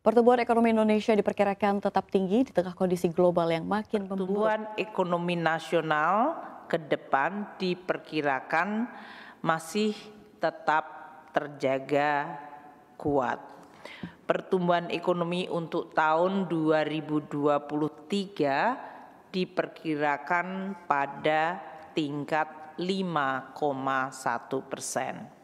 Pertumbuhan ekonomi Indonesia diperkirakan tetap tinggi di tengah kondisi global yang makin memburuk. Pertumbuhan ekonomi nasional ke depan diperkirakan masih tetap terjaga kuat. Pertumbuhan ekonomi untuk tahun 2023 diperkirakan pada tingkat 5,1 persen.